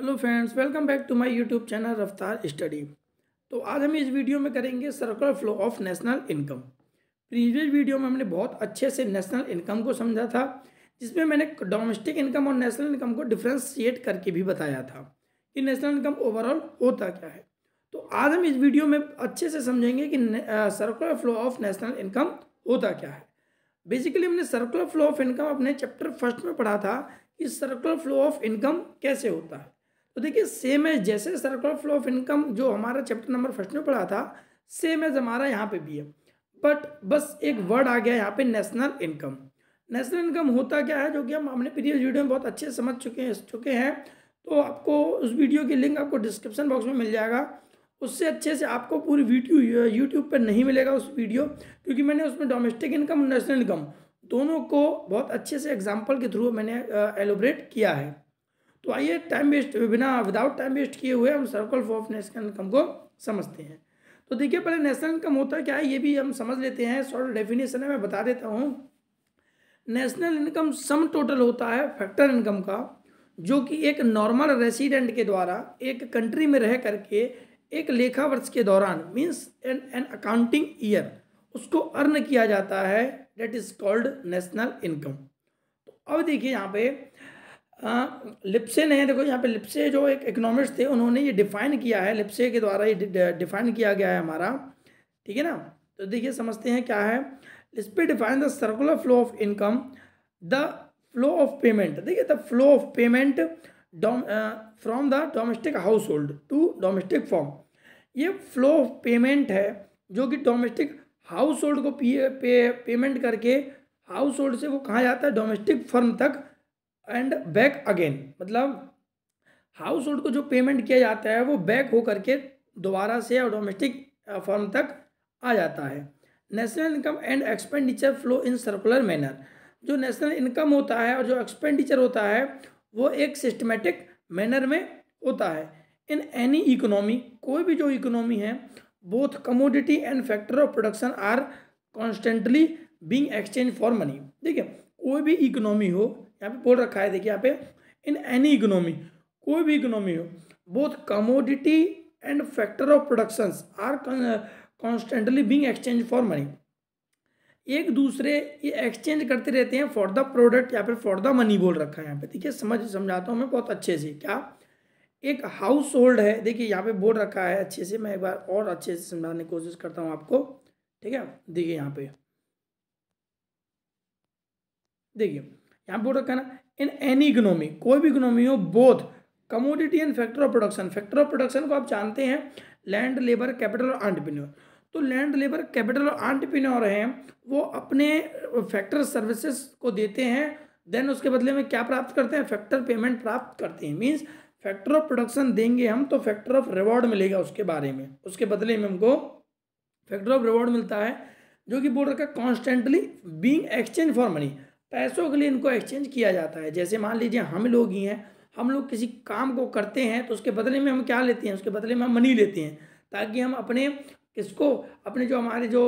hello friends welcome back to my YouTube channel Raftaar study तो आज हम इस वीडियो में करेंगे circular flow of national income previous video में हमने बहुत अच्छे से नेशनल इनकम को समझा था जिसमें मैंने डोमेस्टिक इनकम और नेशनल इनकम को डिफ्रेंशिएट करके भी बताया था कि नेशनल इनकम ओवरऑल होता क्या है तो आज हम इस वीडियो में अच्छे से समझेंगे कि circular flow of national income होता क्या है बेसिकली हमने सर्कुलर फ्लो ऑफ इनकम अपने चैप्टर फर्स्ट में पढ़ा था कि सर्कुलर फ्लो ऑफ इनकम कैसे होता है तो देखिए सेम है जैसे सर्कल फ्लो ऑफ इनकम जो हमारा चैप्टर नंबर फर्स्ट में पढ़ा था सेम एज हमारा यहाँ पे भी है बट बस एक वर्ड आ गया यहाँ पे नेशनल इनकम नेशनल इनकम होता क्या है जो कि हम हमने प्रीवियस वीडियो में बहुत अच्छे समझ चुके हैं चुके हैं तो आपको उस वीडियो की लिंक आपको डिस्क्रिप्शन बॉक्स में मिल जाएगा उससे अच्छे से आपको पूरी वीडियो यूट्यूब पर नहीं मिलेगा उस वीडियो क्योंकि मैंने उसमें डोमेस्टिक इनकम नेशनल इनकम दोनों को बहुत अच्छे से एग्जाम्पल के थ्रू मैंने एलोब्रेट किया है तो आइए टाइम वेस्ट बिना विदाउट टाइम वेस्ट किए हुए हम सर्कल ऑफ नेशनल इनकम को समझते हैं तो देखिए पहले नेशनल इनकम होता क्या है ये भी हम समझ लेते हैं शॉर्ट डेफिनेशन है मैं बता देता हूँ नेशनल इनकम सम टोटल होता है फैक्टर इनकम का जो कि एक नॉर्मल रेसिडेंट के द्वारा एक कंट्री में रह करके एक लेखा वर्ष के दौरान means an an accounting year उसको अर्न किया जाता है that is called national income तो अब देखिए यहाँ पे लिप्से हाँ, ने देखो यहाँ पे लिप्से जो एक इकोनॉमिस्ट थे उन्होंने ये डिफाइन किया है लिप्से के द्वारा ये डिफाइन किया गया है हमारा ठीक है ना तो देखिए समझते हैं क्या है Lipsey define the circular flow of income the flow of payment देखिए the flow of payment from the domestic household to domestic firm ये फ्लो ऑफ पेमेंट है जो कि डोमेस्टिक हाउस होल्ड को पे, पे पेमेंट करके हाउस होल्ड से वो कहाँ जाता है डोमेस्टिक फर्म तक एंड बैक अगेन मतलब हाउस होल्ड को जो पेमेंट किया जाता है वो बैक हो करके दोबारा से और डोमेस्टिक फॉर्म तक आ जाता है national income and expenditure flow in circular manner जो नेशनल इनकम होता है और जो एक्सपेंडिचर होता है वो एक सिस्टमेटिक मैनर में होता है इन एनी इकोनॉमी कोई भी जो इकोनॉमी है both commodity and factor of production are constantly being exchange for money ठीक है कोई भी इकोनॉमी हो यहाँ पे बोल रखा है देखिए यहाँ पे इन एनी इकोनॉमी कोई भी इकोनॉमी हो both commodity and factor of production are constantly being exchange for money एक दूसरे ये एक्सचेंज करते रहते हैं फॉर द प्रोडक्ट या फिर फॉर द मनी बोल रखा है यहाँ पे देखिए समझ समझाता हूँ मैं बहुत अच्छे से क्या एक हाउस होल्ड है देखिए यहाँ पे बोल रखा है अच्छे से मैं एक बार और अच्छे से समझाने की कोशिश करता हूँ आपको ठीक है देखिए यहाँ पे देखिए यहाँ बोर्ड रखा ना इन एनी इकोनॉमी कोई भी इकोनॉमी हो both commodity and factor of production factor of production को आप जानते हैं लैंड लेबर कैपिटल और आंटरप्रीन्योर तो लैंड लेबर कैपिटल और आंटरप्रीन्योर हैं वो अपने फैक्टर सर्विसेज को देते हैं देन उसके बदले में क्या प्राप्त करते हैं फैक्टर पेमेंट प्राप्त करते हैं मीन्स फैक्टर ऑफ प्रोडक्शन देंगे हम तो फैक्टर ऑफ रिवॉर्ड मिलेगा उसके बारे में उसके बदले में हमको फैक्टर ऑफ रिवॉर्ड मिलता है जो कि बोल रखा है constantly being exchange for money पैसों के लिए इनको एक्सचेंज किया जाता है जैसे मान लीजिए हम लोग ही हैं हम लोग किसी काम को करते हैं तो उसके बदले में हम क्या लेते हैं उसके बदले में हम मनी लेते हैं ताकि हम अपने किसको अपने जो हमारे जो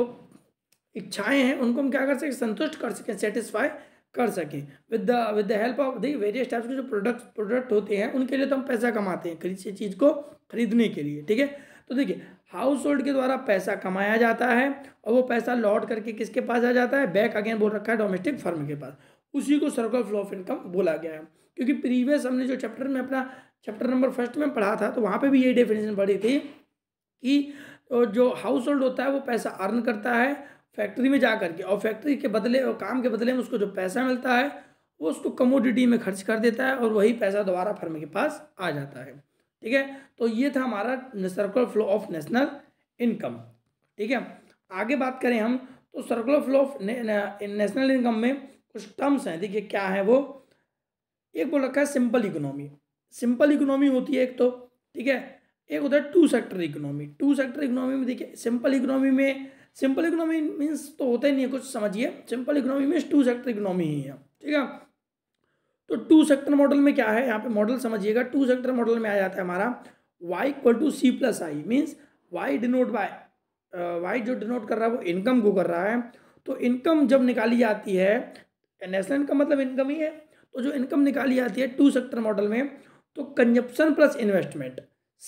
इच्छाएं हैं उनको हम क्या कर सकें संतुष्ट कर सकें सेटिस्फाई कर सकें with the with the help of देखिए वेरियस टाइप्स के जो प्रोडक्ट प्रोडक्ट होते हैं उनके लिए तो हम पैसा कमाते हैं खरीद से चीज़ को खरीदने के लिए ठीक है तो देखिए हाउस होल्ड के द्वारा पैसा कमाया जाता है और वो पैसा लौट करके किसके पास आ जाता है बैक अगेन बोल रखा है डोमेस्टिक फर्म के पास उसी को सर्कल फ्लो ऑफ इनकम बोला गया है क्योंकि प्रीवियस हमने जो चैप्टर में अपना चैप्टर नंबर फर्स्ट में पढ़ा था तो वहाँ पर भी यही डेफिनेशन पढ़ी थी कि जो हाउस होल्ड होता है वो पैसा अर्न करता है फैक्ट्री में जा करके और फैक्ट्री के बदले और काम के बदले में उसको जो पैसा मिलता है वो उसको कमोडिटी में खर्च कर देता है और वही पैसा दोबारा फर्म के पास आ जाता है ठीक है तो ये था हमारा circular flow of national income ठीक है आगे बात करें हम तो circular flow of national income में कुछ टर्म्स हैं देखिए क्या है वो एक बोल रखा है सिंपल इकोनॉमी सिंपल इकोनॉमी होती है एक तो ठीक है एक होता है two sector economy two sector economy में देखिए सिंपल इकोनॉमी में सिंपल इकोनॉमी मीन्स तो होता ही नहीं है कुछ समझिए simple economy means two sector economy ही है ठीक है तो टू सेक्टर मॉडल में क्या है यहाँ पे मॉडल समझिएगा टू सेक्टर मॉडल में आ जाता है हमारा y equal to C plus I means Y denote by Y जो डिनोट कर रहा है वो इनकम को कर रहा है तो इनकम जब निकाली जाती है नेशनल इनकम मतलब इनकम ही है तो जो इनकम निकाली जाती है टू सेक्टर मॉडल में तो consumption plus investment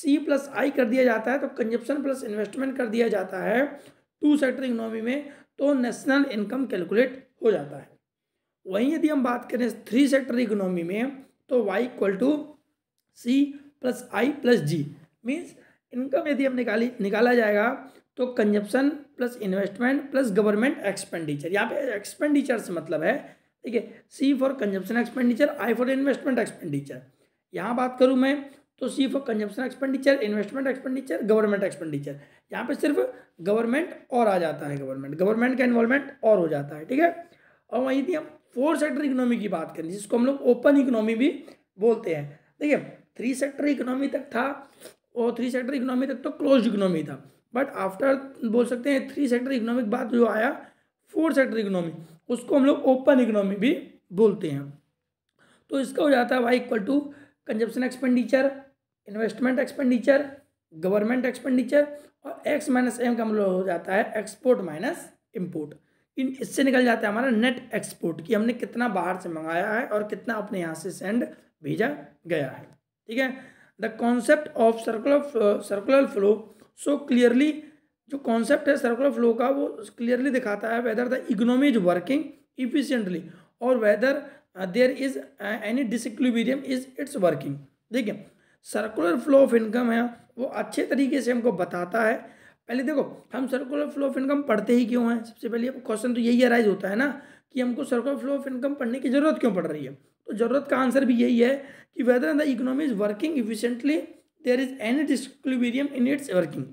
C plus I कर दिया जाता है तो कंजप्शन प्लस इन्वेस्टमेंट कर दिया जाता है टू सेक्टर इकोनॉमी में तो नेशनल इनकम कैलकुलेट हो जाता है वहीं यदि हम बात करें थ्री सेक्टर इकोनॉमी में तो Y equal to C plus I plus G means income यदि हम निकाली निकाला जाएगा तो consumption plus investment plus government expenditure यहाँ पे एक्सपेंडिचर से मतलब है ठीक है C for consumption expenditure I for investment expenditure यहाँ बात करूँ मैं तो C for consumption expenditure investment expenditure government expenditure यहाँ पे सिर्फ गवर्नमेंट और आ जाता है गवर्नमेंट गवर्नमेंट का इन्वॉल्वमेंट और हो जाता है ठीक है और वहीं थी हम फोर सेक्टर इकोनॉमी की बात करें जिसको हम लोग ओपन इकोनॉमी भी बोलते हैं देखिए थ्री सेक्टर इकोनॉमी तक था और थ्री सेक्टर इकोनॉमी तक तो क्लोज इकोनॉमी था बट आफ्टर बोल सकते हैं थ्री सेक्टर इकोनॉमिक बाद जो आया फोर सेक्टर इकोनॉमी उसको हम लोग ओपन इकोनॉमी भी बोलते हैं तो इसका हो जाता है Y equal to consumption expenditure investment expenditure government expenditure और एक्स माइनस एम का मतलब हो जाता है एक्सपोर्ट माइनस इम्पोर्ट इन इससे निकल जाता है हमारा नेट एक्सपोर्ट कि हमने कितना बाहर से मंगाया है और कितना अपने यहाँ से सेंड भेजा गया है ठीक है the concept of circular circular flow so clearly जो कॉन्सेप्ट है सर्कुलर फ्लो का वो क्लियरली दिखाता है whether the economy is working efficiently और whether there is any disequilibrium is its working ठीक है सर्कुलर फ्लो ऑफ इनकम है वो अच्छे तरीके से हमको बताता है पहले देखो हम सर्कुलर फ्लो ऑफ इनकम पढ़ते ही क्यों हैं सबसे पहले क्वेश्चन तो यही अराइज होता है ना कि हमको सर्कुलर फ्लो ऑफ इनकम पढ़ने की ज़रूरत क्यों पड़ रही है तो ज़रूरत का आंसर भी यही है कि whether the economy is working efficiently there is any disequilibrium in its working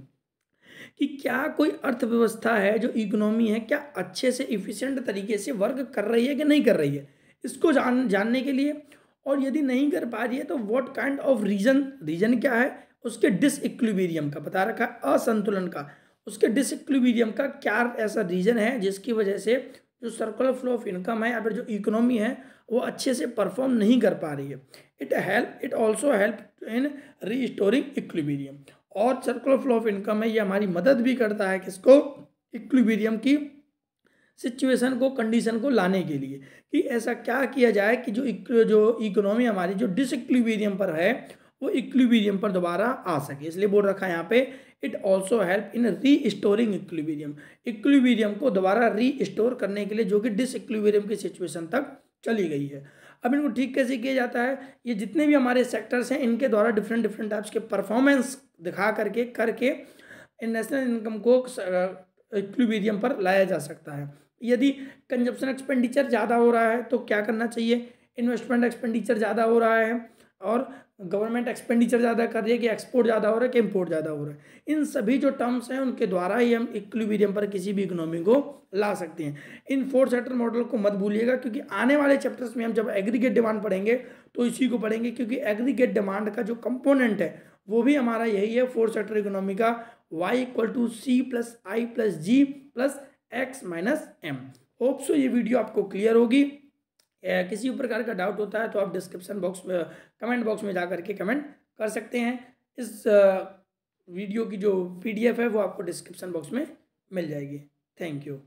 कि क्या कोई अर्थव्यवस्था है जो इकोनॉमी है क्या अच्छे से इफिशेंट तरीके से वर्क कर रही है कि नहीं कर रही है इसको जान जानने के लिए और यदि नहीं कर पा रही है तो what kind of reason reason क्या है उसके डिसइक्विबीरियम का बता रखा है असंतुलन का उसके डिसइक्विबीरियम का क्या ऐसा रीजन है जिसकी वजह से जो सर्कुलर फ्लो ऑफ इनकम है या फिर जो इकोनॉमी है वो अच्छे से परफॉर्म नहीं कर पा रही है it help it also help in restoring equilibrium और सर्कुलर फ्लो ऑफ इनकम है ये हमारी मदद भी करता है किसको इक्लिबीरियम की सिचुएशन को कंडीशन को लाने के लिए कि ऐसा क्या किया जाए कि जो जो इकोनॉमी हमारी जो डिसक्लिबेरियम पर है वो इक्विबीरियम पर दोबारा आ सके इसलिए बोल रखा है यहाँ पे इट ऑल्सो हेल्प इन री स्टोरिंग इक्विबीरियम इक्विबीरियम को दोबारा री स्टोर करने के लिए जो कि डिस इक्विबीरियम की सिचुएशन तक चली गई है अब इनको ठीक कैसे किया जाता है ये जितने भी हमारे सेक्टर्स हैं इनके द्वारा डिफरेंट डिफरेंट टाइप्स के परफॉर्मेंस दिखा करके करके नेशनल इनकम को इक्विबीरियम पर लाया जा सकता है यदि कंजप्शन एक्सपेंडिचर ज़्यादा हो रहा है तो क्या करना चाहिए इन्वेस्टमेंट एक्सपेंडिचर ज़्यादा हो रहा है और गवर्नमेंट एक्सपेंडिचर ज़्यादा कर रही है कि एक्सपोर्ट ज़्यादा हो रहा है कि इम्पोर्ट ज़्यादा हो रहा है इन सभी जो टर्म्स हैं उनके द्वारा ही हम इक्विबीरियम पर किसी भी इकोनॉमी को ला सकते हैं इन फोर सेक्टर मॉडल को मत भूलिएगा क्योंकि आने वाले चैप्टर्स में हम जब एग्रीगेट डिमांड पढ़ेंगे तो इसी को पढ़ेंगे क्योंकि एग्रीगेट डिमांड का जो कंपोनेंट है वो भी हमारा यही है फोर सेक्टर इकोनॉमी का Y equal to C plus I plus G plus X minus M hope so ये वीडियो आपको क्लियर होगी किसी भी प्रकार का डाउट होता है तो आप डिस्क्रिप्शन बॉक्स में कमेंट बॉक्स में जा करके कमेंट कर सकते हैं इस वीडियो की जो पीडीएफ है वो आपको डिस्क्रिप्शन बॉक्स में मिल जाएगी थैंक यू